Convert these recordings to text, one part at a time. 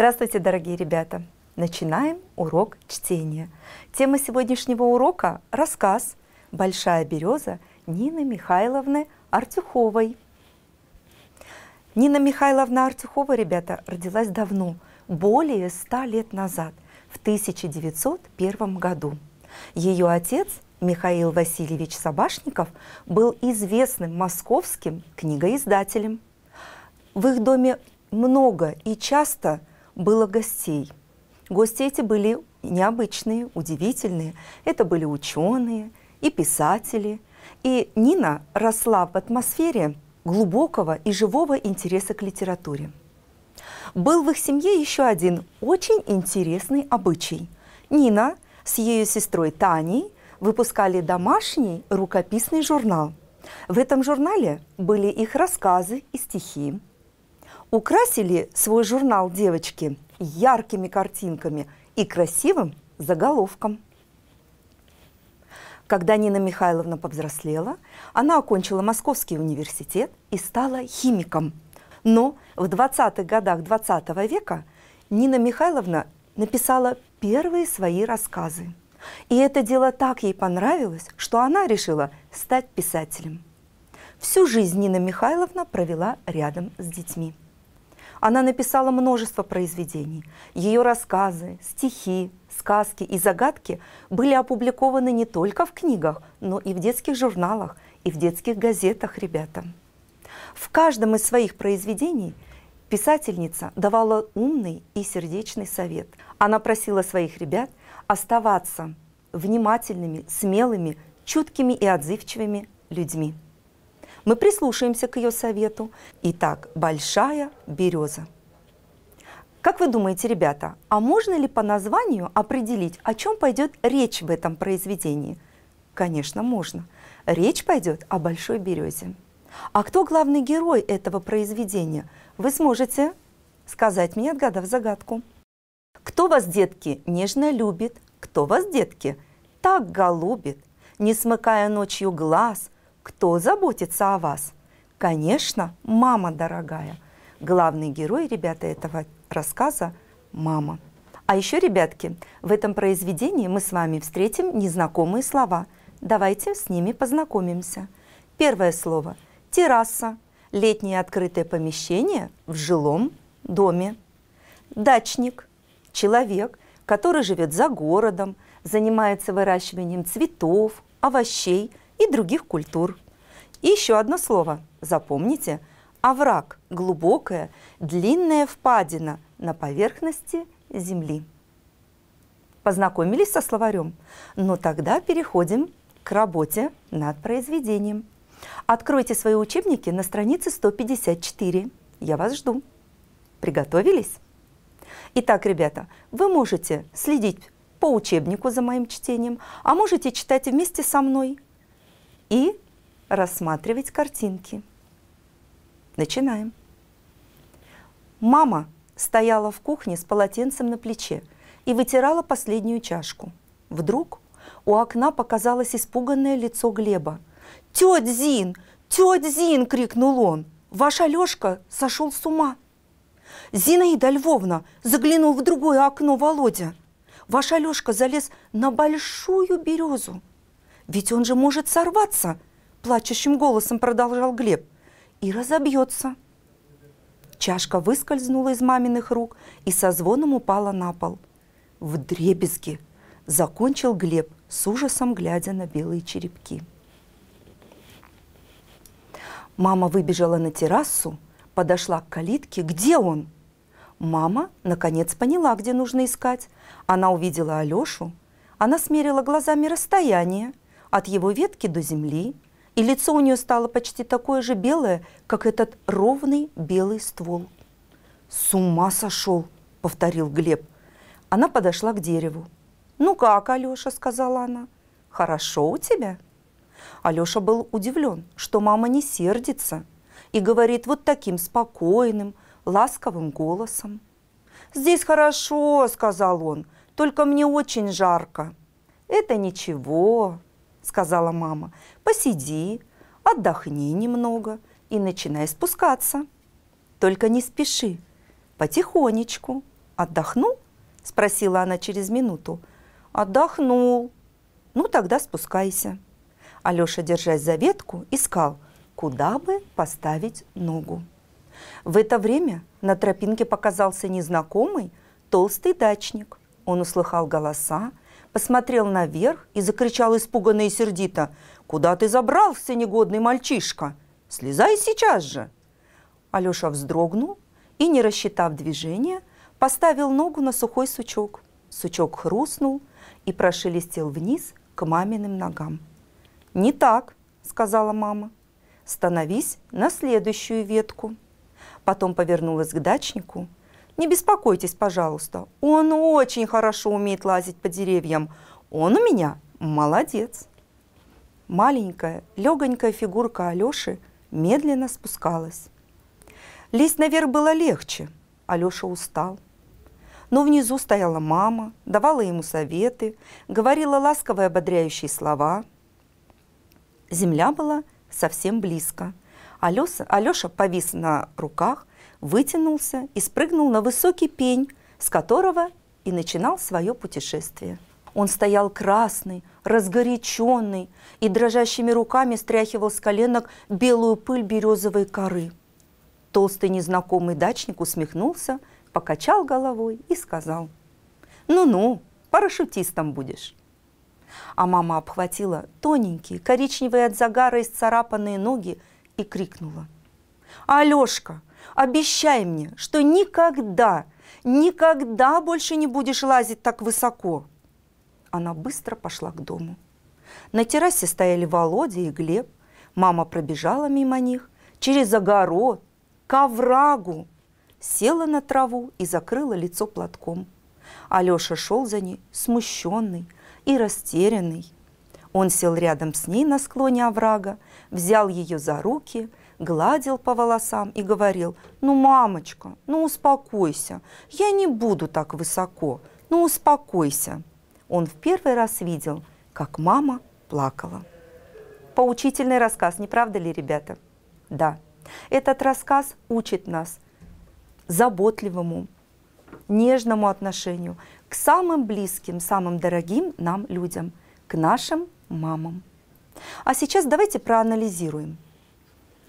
Здравствуйте, дорогие ребята! Начинаем урок чтения. Тема сегодняшнего урока – рассказ «Большая береза» Нины Михайловны Артюховой. Нина Михайловна Артюхова, ребята, родилась давно, более ста лет назад, в 1901 году. Ее отец Михаил Васильевич Собашников был известным московским книгоиздателем. В их доме много и часто – было гостей. Гости эти были необычные, удивительные. Это были ученые и писатели. И Нина росла в атмосфере глубокого и живого интереса к литературе. Был в их семье еще один очень интересный обычай. Нина с ее сестрой Таней выпускали домашний рукописный журнал. В этом журнале были их рассказы и стихи, украсили свой журнал девочки яркими картинками и красивым заголовком. Когда Нина Михайловна повзрослела, она окончила Московский университет и стала химиком. Но в 20-х годах 20 -го века Нина Михайловна написала первые свои рассказы. И это дело так ей понравилось, что она решила стать писателем. Всю жизнь Нина Михайловна провела рядом с детьми. Она написала множество произведений. Ее рассказы, стихи, сказки и загадки были опубликованы не только в книгах, но и в детских журналах, и в детских газетах, ребята. В каждом из своих произведений писательница давала умный и сердечный совет. Она просила своих ребят оставаться внимательными, смелыми, чуткими и отзывчивыми людьми. Мы прислушаемся к ее совету. Итак, большая береза. Как вы думаете, ребята, а можно ли по названию определить, о чем пойдет речь в этом произведении? Конечно, можно. Речь пойдет о большой березе. А кто главный герой этого произведения? Вы сможете сказать мне, отгадав загадку. Кто вас, детки, нежно любит? Кто вас, детки, так голубит? Не смыкая ночью глаз, кто заботится о вас? Конечно, мама дорогая. Главный герой, ребята, этого рассказа – мама. А еще, ребятки, в этом произведении мы с вами встретим незнакомые слова. Давайте с ними познакомимся. Первое слово – терраса, летнее открытое помещение в жилом доме. Дачник – человек, который живет за городом, занимается выращиванием цветов, овощей, и других культур. И еще одно слово. Запомните. Овраг – глубокая, длинная впадина на поверхности земли. Познакомились со словарем? Но ну, тогда переходим к работе над произведением. Откройте свои учебники на странице 154. Я вас жду. Приготовились? Итак, ребята, вы можете следить по учебнику за моим чтением, а можете читать вместе со мной – и рассматривать картинки. Начинаем. Мама стояла в кухне с полотенцем на плече и вытирала последнюю чашку. Вдруг у окна показалось испуганное лицо Глеба. «Теть Зин! Теть Зин!» – крикнул он. «Ваш Алешка сошел с ума!» «Зинаида Львовна!» – заглянул в другое окно Володя. «Ваш Алешка залез на большую березу!» Ведь он же может сорваться, плачущим голосом продолжал Глеб, и разобьется. Чашка выскользнула из маминых рук и со звоном упала на пол. В дребезги закончил Глеб, с ужасом глядя на белые черепки. Мама выбежала на террасу, подошла к калитке. Где он? Мама, наконец, поняла, где нужно искать. Она увидела Алешу. Она смерила глазами расстояние, от его ветки до земли, и лицо у нее стало почти такое же белое, как этот ровный белый ствол. «С ума сошел!» – повторил Глеб. Она подошла к дереву. «Ну как, Алеша?» – сказала она. «Хорошо у тебя?» Алеша был удивлен, что мама не сердится и говорит вот таким спокойным, ласковым голосом. «Здесь хорошо», – сказал он, – «только мне очень жарко». «Это ничего», сказала мама. Посиди, отдохни немного и начинай спускаться. Только не спеши, потихонечку. Отдохнул? Спросила она через минуту. Отдохнул. Ну тогда спускайся. Алеша, держась за ветку, искал, куда бы поставить ногу. В это время на тропинке показался незнакомый толстый дачник. Он услыхал голоса, посмотрел наверх и закричал испуганно и сердито. «Куда ты забрался, негодный мальчишка? Слезай сейчас же!» Алеша вздрогнул и, не рассчитав движения, поставил ногу на сухой сучок. Сучок хрустнул и прошелестел вниз к маминым ногам. «Не так», — сказала мама. «Становись на следующую ветку». Потом повернулась к дачнику – не беспокойтесь, пожалуйста, он очень хорошо умеет лазить по деревьям. Он у меня молодец. Маленькая, легонькая фигурка Алёши медленно спускалась. Лезть наверх было легче. Алёша устал. Но внизу стояла мама, давала ему советы, говорила ласковые ободряющие слова. Земля была совсем близко. Алёша, Алёша повис на руках, вытянулся и спрыгнул на высокий пень, с которого и начинал свое путешествие. Он стоял красный, разгоряченный и дрожащими руками стряхивал с коленок белую пыль березовой коры. Толстый незнакомый дачник усмехнулся, покачал головой и сказал, «Ну-ну, парашютистом будешь». А мама обхватила тоненькие, коричневые от загара и царапанные ноги и крикнула, «Алешка, Обещай мне, что никогда, никогда больше не будешь лазить так высоко. Она быстро пошла к дому. На террасе стояли Володя и Глеб. Мама пробежала мимо них, через огород, к оврагу. Села на траву и закрыла лицо платком. Алеша шел за ней, смущенный и растерянный. Он сел рядом с ней на склоне оврага, взял ее за руки гладил по волосам и говорил, «Ну, мамочка, ну успокойся, я не буду так высоко, ну успокойся». Он в первый раз видел, как мама плакала. Поучительный рассказ, не правда ли, ребята? Да. Этот рассказ учит нас заботливому, нежному отношению к самым близким, самым дорогим нам людям, к нашим мамам. А сейчас давайте проанализируем –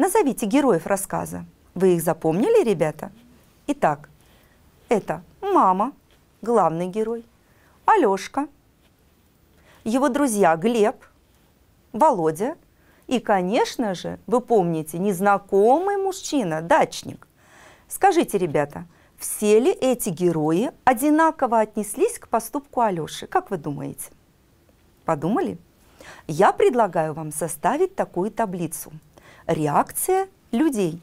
Назовите героев рассказа. Вы их запомнили, ребята? Итак, это мама, главный герой, Алешка, его друзья Глеб, Володя и, конечно же, вы помните, незнакомый мужчина, дачник. Скажите, ребята, все ли эти герои одинаково отнеслись к поступку Алёши? Как вы думаете? Подумали? Я предлагаю вам составить такую таблицу – реакция людей.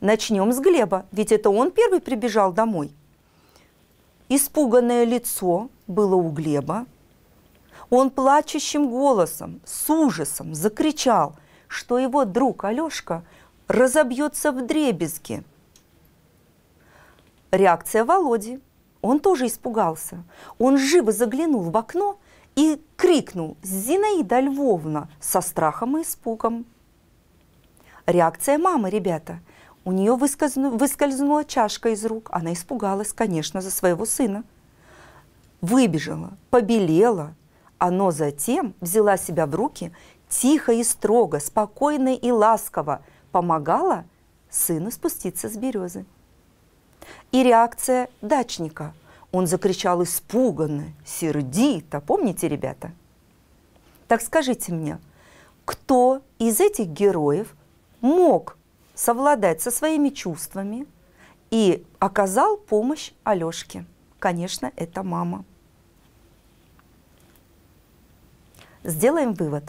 Начнем с Глеба, ведь это он первый прибежал домой. Испуганное лицо было у Глеба. Он плачущим голосом, с ужасом закричал, что его друг Алешка разобьется в дребезги. Реакция Володи. Он тоже испугался. Он живо заглянул в окно и крикнул «Зинаида Львовна!» со страхом и испугом. Реакция мамы, ребята. У нее выскользнула чашка из рук. Она испугалась, конечно, за своего сына. Выбежала, побелела. Оно затем взяла себя в руки, тихо и строго, спокойно и ласково помогала сыну спуститься с березы. И реакция дачника. Он закричал испуганно, сердито. Помните, ребята? Так скажите мне, кто из этих героев мог совладать со своими чувствами и оказал помощь Алешке. Конечно, это мама. Сделаем вывод.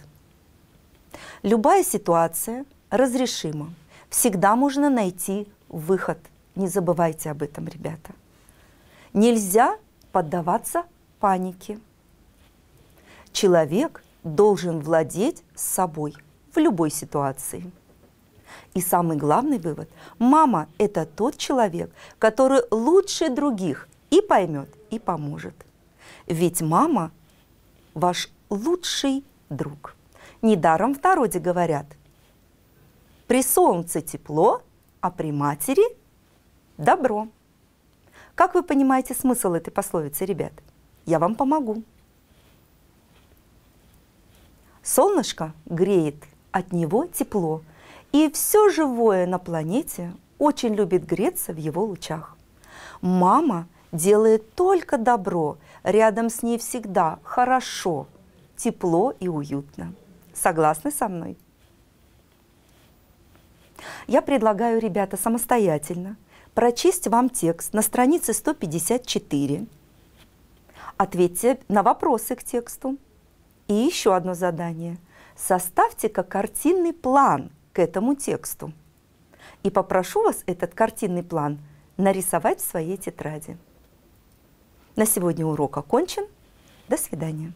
Любая ситуация разрешима. Всегда можно найти выход. Не забывайте об этом, ребята. Нельзя поддаваться панике. Человек должен владеть собой в любой ситуации. И самый главный вывод – мама – это тот человек, который лучше других и поймет, и поможет. Ведь мама – ваш лучший друг. Недаром в народе говорят – при солнце тепло, а при матери – добро. Как вы понимаете смысл этой пословицы, ребят? Я вам помогу. Солнышко греет, от него тепло, и все живое на планете очень любит греться в его лучах. Мама делает только добро, рядом с ней всегда хорошо, тепло и уютно. Согласны со мной? Я предлагаю, ребята, самостоятельно прочесть вам текст на странице 154. Ответьте на вопросы к тексту. И еще одно задание. Составьте-ка картинный план – к этому тексту. И попрошу вас этот картинный план нарисовать в своей тетради. На сегодня урок окончен. До свидания.